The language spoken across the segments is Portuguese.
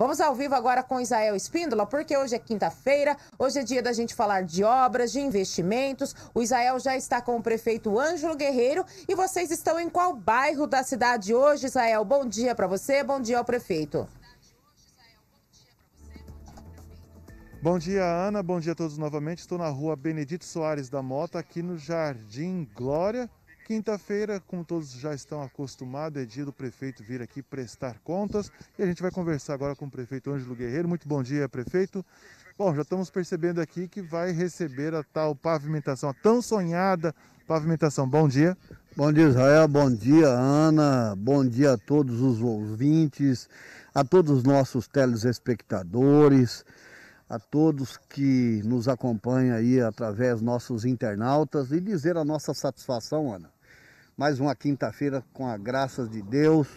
Vamos ao vivo agora com Isael Espíndola, porque hoje é quinta-feira, hoje é dia da gente falar de obras, de investimentos. O Isael já está com o prefeito Ângelo Guerreiro e vocês estão em qual bairro da cidade hoje, Isael? Bom dia para você, bom dia ao prefeito. Bom dia, Ana. Bom dia a todos novamente. Estou na rua Benedito Soares da Mota, aqui no Jardim Glória, Quinta-feira, como todos já estão acostumados, é dia do prefeito vir aqui prestar contas e a gente vai conversar agora com o prefeito Ângelo Guerreiro. Muito bom dia, prefeito. Bom, já estamos percebendo aqui que vai receber a tal pavimentação, a tão sonhada pavimentação. Bom dia. Bom dia, Israel. Bom dia, Ana. Bom dia a todos os ouvintes, a todos os nossos telespectadores, a todos que nos acompanham aí através nossos internautas e dizer a nossa satisfação, Ana mais uma quinta-feira com a graça de Deus.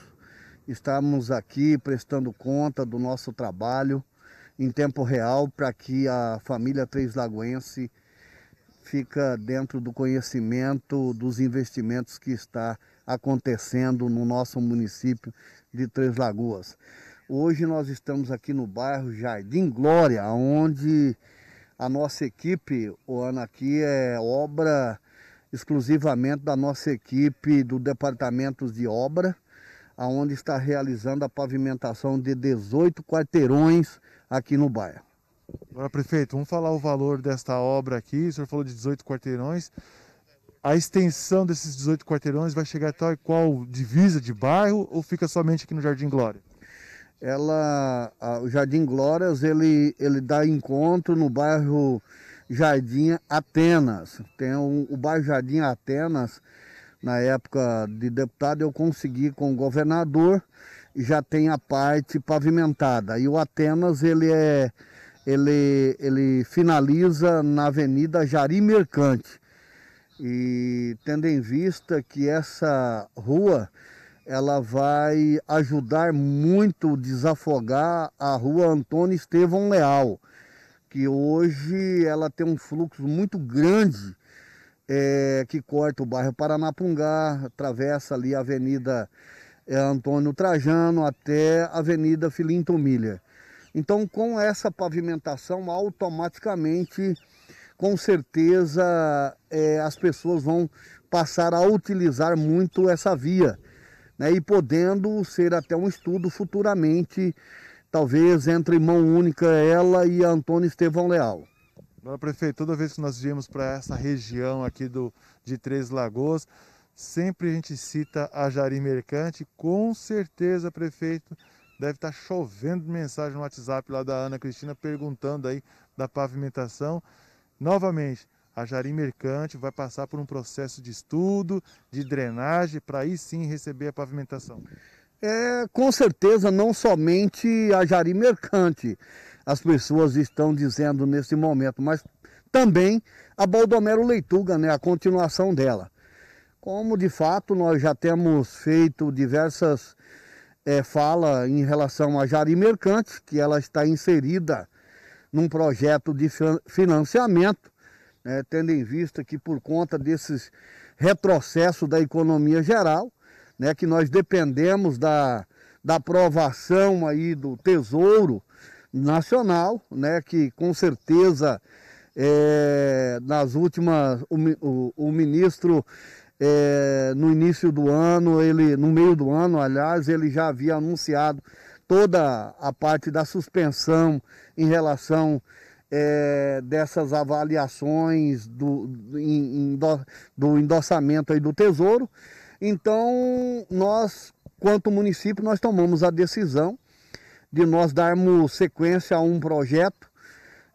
Estamos aqui prestando conta do nosso trabalho em tempo real para que a família Três Lagoense fica dentro do conhecimento dos investimentos que está acontecendo no nosso município de Três Lagoas. Hoje nós estamos aqui no bairro Jardim Glória, onde a nossa equipe, o ano aqui é obra exclusivamente da nossa equipe do Departamento de Obra, aonde está realizando a pavimentação de 18 quarteirões aqui no bairro. Agora, prefeito, vamos falar o valor desta obra aqui. O senhor falou de 18 quarteirões. A extensão desses 18 quarteirões vai chegar até qual divisa de bairro ou fica somente aqui no Jardim Glória? Ela, a, o Jardim Glórias, ele, ele dá encontro no bairro Jardim Atenas. Tem o bairro Jardim Atenas, na época de deputado, eu consegui com o governador e já tem a parte pavimentada. E o Atenas, ele é. Ele, ele finaliza na Avenida Jari Mercante. E tendo em vista que essa rua ela vai ajudar muito desafogar a rua Antônio Estevão Leal que hoje ela tem um fluxo muito grande é, que corta o bairro Paranapungá, atravessa ali a Avenida é, Antônio Trajano até a Avenida Filinto Milha. Então, com essa pavimentação, automaticamente, com certeza, é, as pessoas vão passar a utilizar muito essa via, né, e podendo ser até um estudo futuramente talvez entre mão única ela e Antônio Estevão Leal. Agora, prefeito, toda vez que nós viemos para essa região aqui do, de Três Lagoas, sempre a gente cita a Jari Mercante. Com certeza, prefeito, deve estar tá chovendo mensagem no WhatsApp lá da Ana Cristina perguntando aí da pavimentação. Novamente, a Jari Mercante vai passar por um processo de estudo, de drenagem, para aí sim receber a pavimentação é com certeza não somente a Jari Mercante, as pessoas estão dizendo nesse momento, mas também a Baldomero Leituga, né, a continuação dela. Como de fato nós já temos feito diversas é, fala em relação a Jari Mercante, que ela está inserida num projeto de financiamento, né, tendo em vista que por conta desses retrocessos da economia geral, né, que nós dependemos da, da aprovação aí do Tesouro Nacional, né, que com certeza é, nas últimas o, o, o ministro é, no início do ano, ele no meio do ano, aliás, ele já havia anunciado toda a parte da suspensão em relação é, dessas avaliações do, do, do endossamento aí do Tesouro. Então, nós, quanto município, nós tomamos a decisão de nós darmos sequência a um projeto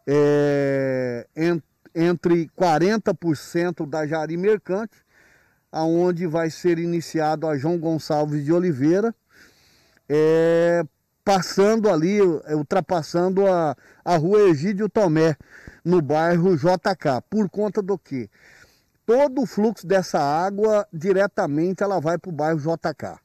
é, entre 40% da Jari Mercante, aonde vai ser iniciado a João Gonçalves de Oliveira, é, passando ali, é, ultrapassando a, a rua Egídio Tomé, no bairro JK. Por conta do que? todo o fluxo dessa água diretamente ela vai para o bairro JK.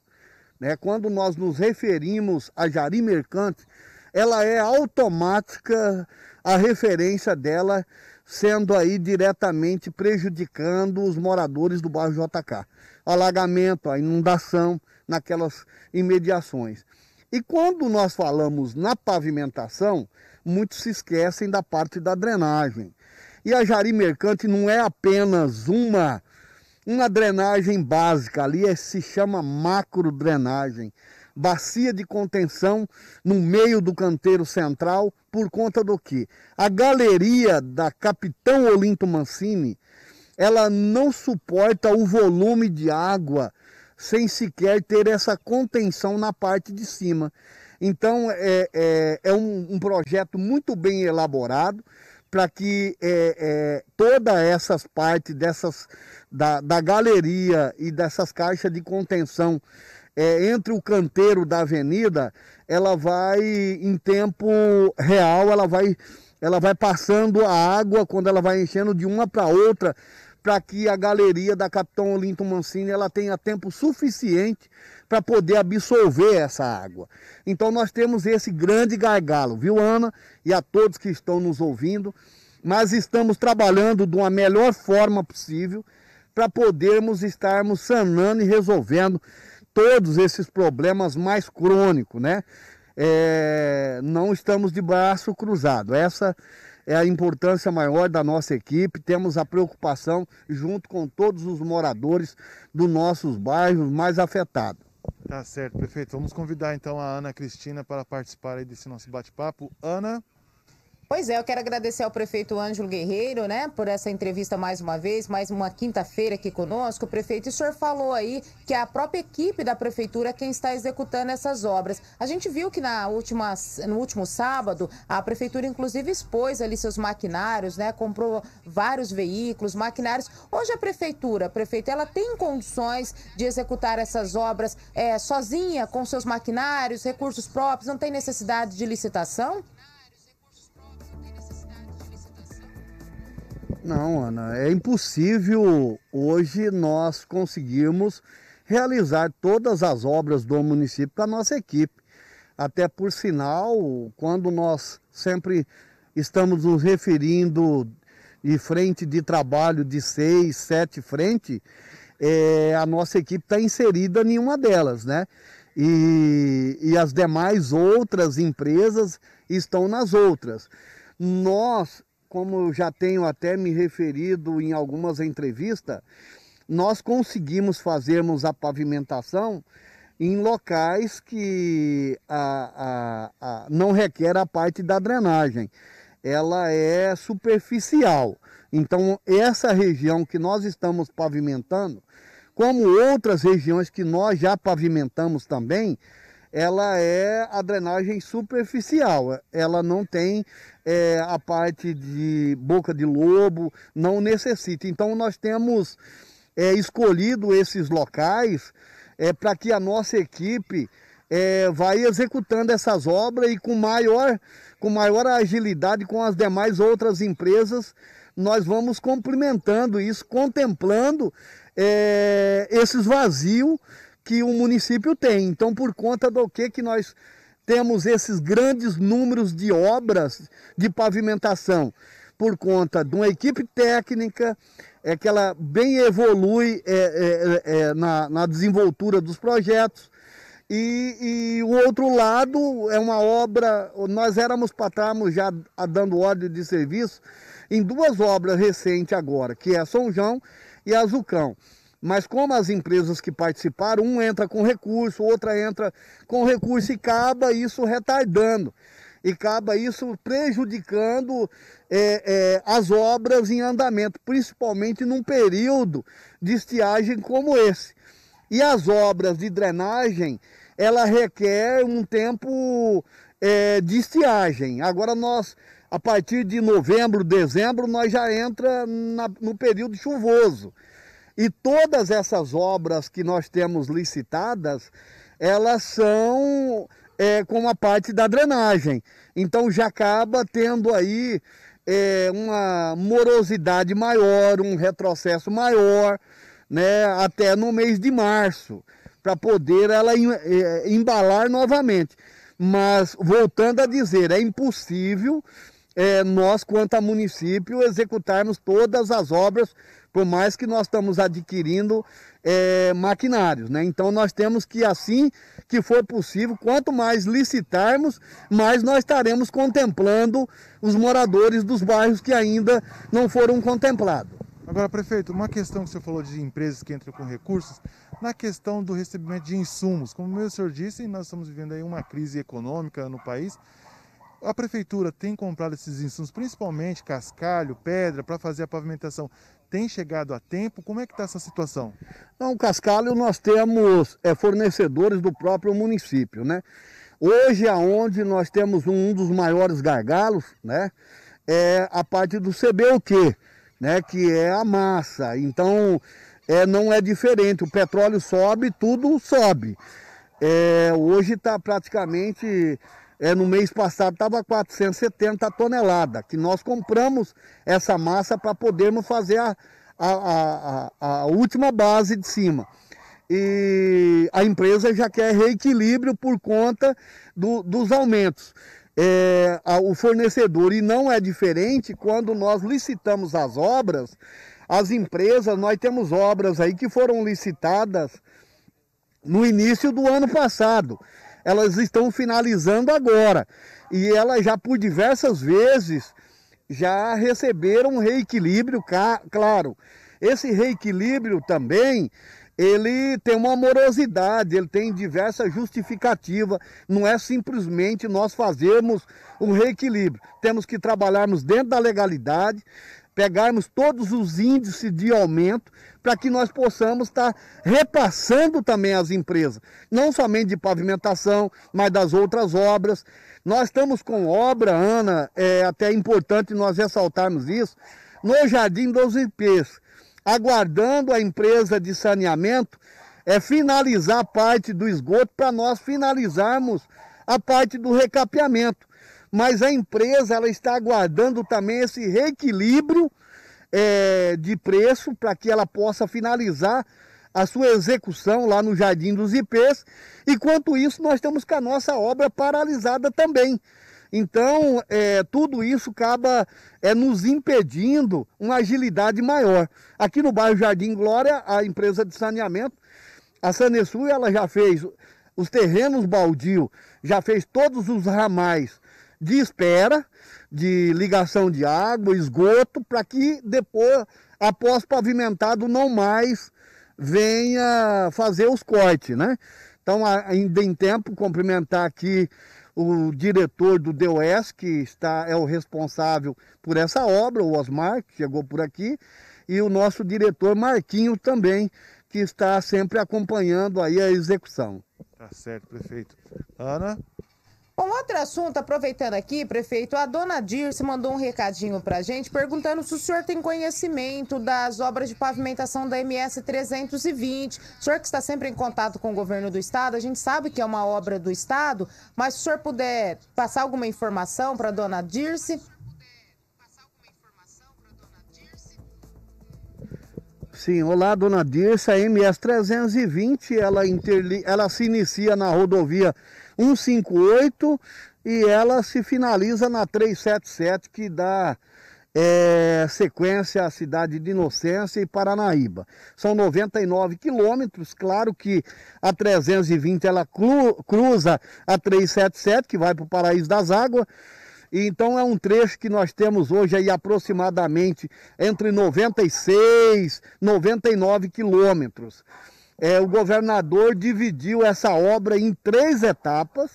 Né? Quando nós nos referimos a Jari Mercante, ela é automática a referência dela sendo aí diretamente prejudicando os moradores do bairro JK. Alagamento, a inundação naquelas imediações. E quando nós falamos na pavimentação, muitos se esquecem da parte da drenagem. E a Jari Mercante não é apenas uma uma drenagem básica, ali é, se chama macro drenagem. Bacia de contenção no meio do canteiro central, por conta do que? A galeria da Capitão Olinto Mancini, ela não suporta o volume de água sem sequer ter essa contenção na parte de cima. Então é, é, é um, um projeto muito bem elaborado, para que é, é, toda essas partes dessas da, da galeria e dessas caixas de contenção é, entre o canteiro da avenida, ela vai em tempo real, ela vai, ela vai passando a água quando ela vai enchendo de uma para outra, para que a galeria da Capitão Olinto Mancini ela tenha tempo suficiente para poder absorver essa água. Então nós temos esse grande gargalo, viu Ana? E a todos que estão nos ouvindo, mas estamos trabalhando de uma melhor forma possível para podermos estarmos sanando e resolvendo todos esses problemas mais crônicos, né? É, não estamos de braço cruzado. Essa é a importância maior da nossa equipe. Temos a preocupação junto com todos os moradores dos nossos bairros mais afetados. Tá certo, perfeito. Vamos convidar então a Ana Cristina para participar desse nosso bate-papo. Ana. Pois é, eu quero agradecer ao prefeito Ângelo Guerreiro, né, por essa entrevista mais uma vez, mais uma quinta-feira aqui conosco. Prefeito, o senhor falou aí que é a própria equipe da prefeitura é quem está executando essas obras. A gente viu que na última, no último sábado, a prefeitura inclusive expôs ali seus maquinários, né, comprou vários veículos, maquinários. Hoje a prefeitura, prefeito, ela tem condições de executar essas obras é, sozinha, com seus maquinários, recursos próprios, não tem necessidade de licitação? Não, Ana, é impossível hoje nós conseguirmos realizar todas as obras do município com a nossa equipe. Até por sinal, quando nós sempre estamos nos referindo de frente de trabalho de seis, sete frente, é, a nossa equipe está inserida em uma delas, né? E, e as demais outras empresas estão nas outras. Nós como já tenho até me referido em algumas entrevistas, nós conseguimos fazermos a pavimentação em locais que a, a, a, não requer a parte da drenagem. Ela é superficial. Então, essa região que nós estamos pavimentando, como outras regiões que nós já pavimentamos também, ela é a drenagem superficial. Ela não tem é, a parte de boca de lobo, não necessita. Então nós temos é, escolhido esses locais é, para que a nossa equipe é, vai executando essas obras e com maior, com maior agilidade com as demais outras empresas, nós vamos complementando isso, contemplando é, esses vazios que o município tem. Então, por conta do que, que nós temos esses grandes números de obras de pavimentação por conta de uma equipe técnica é que ela bem evolui é, é, é, é na, na, desenvoltura dos projetos e, e, o outro lado é uma obra nós éramos para estarmos já dando ordem de serviço em duas obras recentes agora que é São João e Azucão mas como as empresas que participaram, um entra com recurso, outra entra com recurso e acaba isso retardando. E acaba isso prejudicando é, é, as obras em andamento, principalmente num período de estiagem como esse. E as obras de drenagem, ela requer um tempo é, de estiagem. Agora nós, a partir de novembro, dezembro, nós já entra na, no período chuvoso. E todas essas obras que nós temos licitadas, elas são é, com a parte da drenagem. Então já acaba tendo aí é, uma morosidade maior, um retrocesso maior, né, até no mês de março, para poder ela é, embalar novamente. Mas voltando a dizer, é impossível é, nós, quanto a município, executarmos todas as obras, por mais que nós estamos adquirindo é, maquinários. Né? Então nós temos que, assim que for possível, quanto mais licitarmos, mais nós estaremos contemplando os moradores dos bairros que ainda não foram contemplados. Agora, prefeito, uma questão que o senhor falou de empresas que entram com recursos, na questão do recebimento de insumos, como o senhor disse, nós estamos vivendo aí uma crise econômica no país, a prefeitura tem comprado esses insumos, principalmente cascalho, pedra, para fazer a pavimentação. Tem chegado a tempo? Como é que está essa situação? Não, cascalho nós temos é, fornecedores do próprio município, né? Hoje, aonde é nós temos um, um dos maiores gargalos, né? É a parte do CBUQ, né? Que é a massa. Então, é, não é diferente. O petróleo sobe, tudo sobe. É, hoje está praticamente é, no mês passado estava 470 toneladas, que nós compramos essa massa para podermos fazer a, a, a, a, última base de cima. E a empresa já quer reequilíbrio por conta do, dos aumentos. É, o fornecedor, e não é diferente quando nós licitamos as obras, as empresas, nós temos obras aí que foram licitadas no início do ano passado elas estão finalizando agora. E elas já por diversas vezes já receberam um reequilíbrio, claro. Esse reequilíbrio também, ele tem uma amorosidade, ele tem diversa justificativa. Não é simplesmente nós fazermos um reequilíbrio. Temos que trabalharmos dentro da legalidade, pegarmos todos os índices de aumento para que nós possamos estar repassando também as empresas, não somente de pavimentação, mas das outras obras. Nós estamos com obra, Ana, é até importante nós ressaltarmos isso, no Jardim dos Ipês, aguardando a empresa de saneamento é finalizar a parte do esgoto para nós finalizarmos a parte do recapeamento mas a empresa ela está aguardando também esse reequilíbrio é, de preço para que ela possa finalizar a sua execução lá no Jardim dos Ipês. Enquanto isso, nós estamos com a nossa obra paralisada também. Então, é, tudo isso acaba é, nos impedindo uma agilidade maior. Aqui no bairro Jardim Glória, a empresa de saneamento, a Sanesul, ela já fez os terrenos baldio, já fez todos os ramais de espera, de ligação de água, esgoto, para que depois, após pavimentado, não mais venha fazer os cortes, né? Então, ainda em tempo, cumprimentar aqui o diretor do DOS, que está, é o responsável por essa obra, o Osmar, que chegou por aqui, e o nosso diretor Marquinho também, que está sempre acompanhando aí a execução. Tá certo, prefeito. Ana? Um outro assunto, aproveitando aqui, prefeito, a dona Dirce mandou um recadinho a gente perguntando se o senhor tem conhecimento das obras de pavimentação da MS 320. O senhor que está sempre em contato com o governo do estado, a gente sabe que é uma obra do estado, mas se o senhor puder passar alguma informação para dona Dirce. Sim, olá, dona Dirce. A MS 320 ela, interli... ela se inicia na rodovia 158 e ela se finaliza na 377 que dá é, sequência à cidade de Inocência e Paranaíba. São 99 quilômetros, claro que a 320 ela cruza a 377, que vai para o Paraíso das Águas, então é um trecho que nós temos hoje aí aproximadamente entre 96, 99 quilômetros. É, o governador dividiu essa obra em três etapas,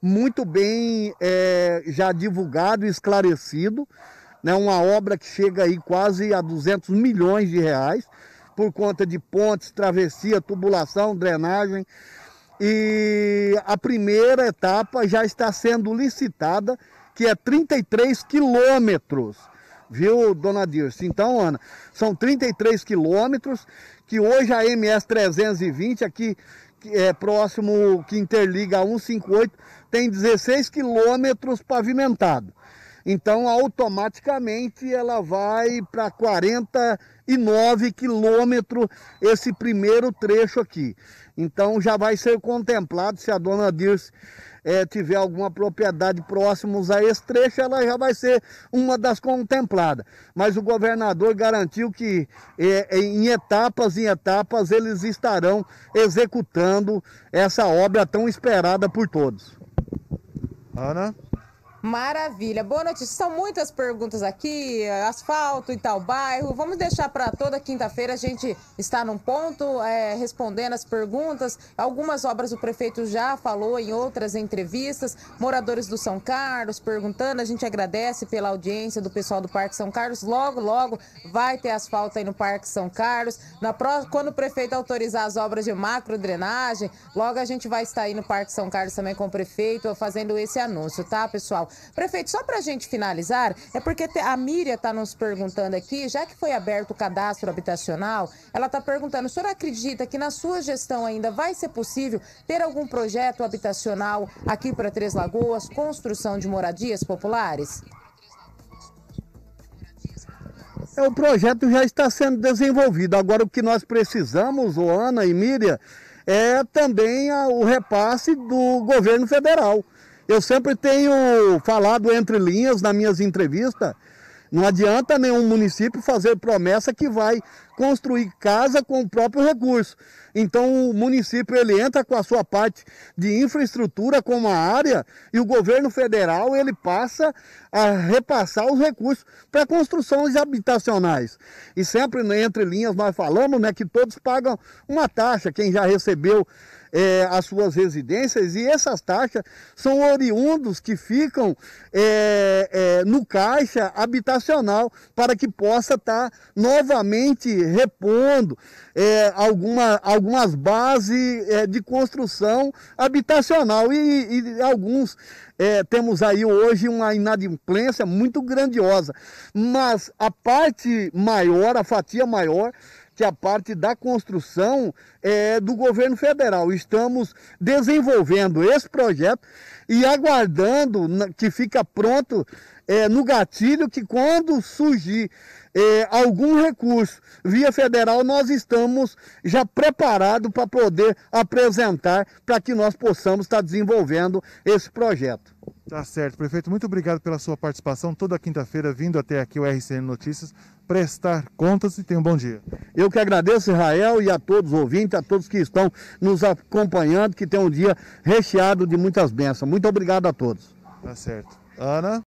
muito bem é, já divulgado e esclarecido. Né, uma obra que chega aí quase a 200 milhões de reais, por conta de pontes, travessia, tubulação, drenagem. E a primeira etapa já está sendo licitada, que é 33 quilômetros viu, dona Dirce? Então, Ana, são 33 quilômetros, que hoje a MS 320 aqui, é, próximo, que interliga a 158, tem 16 quilômetros pavimentado. Então, automaticamente, ela vai para 49 quilômetros esse primeiro trecho aqui. Então, já vai ser contemplado se a dona Dirce é, tiver alguma propriedade próximos a esse trecho, ela já vai ser uma das contempladas. Mas o governador garantiu que é, é em etapas em etapas eles estarão executando essa obra tão esperada por todos. Ana? Maravilha. Boa notícia. São muitas perguntas aqui, asfalto e tal bairro. Vamos deixar para toda quinta-feira a gente estar num ponto é, respondendo as perguntas. Algumas obras o prefeito já falou em outras entrevistas. Moradores do São Carlos perguntando. A gente agradece pela audiência do pessoal do Parque São Carlos. Logo, logo vai ter asfalto aí no Parque São Carlos. Na quando o prefeito autorizar as obras de macro drenagem, logo a gente vai estar aí no Parque São Carlos também com o prefeito fazendo esse anúncio, tá, pessoal? Prefeito, só para a gente finalizar, é porque a Miriam está nos perguntando aqui, já que foi aberto o cadastro habitacional, ela está perguntando, o senhor acredita que na sua gestão ainda vai ser possível ter algum projeto habitacional aqui para Três Lagoas, construção de moradias populares? É, o projeto já está sendo desenvolvido. Agora, o que nós precisamos, Ana e Miriam, é também a, o repasse do governo federal. Eu sempre tenho falado entre linhas nas minhas entrevistas. Não adianta nenhum município fazer promessa que vai construir casa com o próprio recurso. Então o município ele entra com a sua parte de infraestrutura como a área e o governo federal ele passa a repassar os recursos para construções habitacionais. E sempre né, entre linhas nós falamos, né, que todos pagam uma taxa, quem já recebeu é, as suas residências e essas taxas são oriundos que ficam é, é, no caixa habitacional para que possa estar tá novamente repondo é, alguma, algumas bases é, de construção habitacional e, e alguns é, temos aí hoje uma inadimplência muito grandiosa, mas a parte maior, a fatia maior a parte da construção é, do governo federal. Estamos desenvolvendo esse projeto e aguardando que fica pronto é, no gatilho que quando surgir é, algum recurso via federal, nós estamos já preparados para poder apresentar para que nós possamos estar desenvolvendo esse projeto. Tá certo, prefeito. Muito obrigado pela sua participação toda quinta-feira, vindo até aqui o RCN Notícias, prestar contas e tenha um bom dia. Eu que agradeço, Israel, e a todos os ouvintes, a todos que estão nos acompanhando, que tem um dia recheado de muitas bênçãos. Muito obrigado a todos. Tá certo. Ana?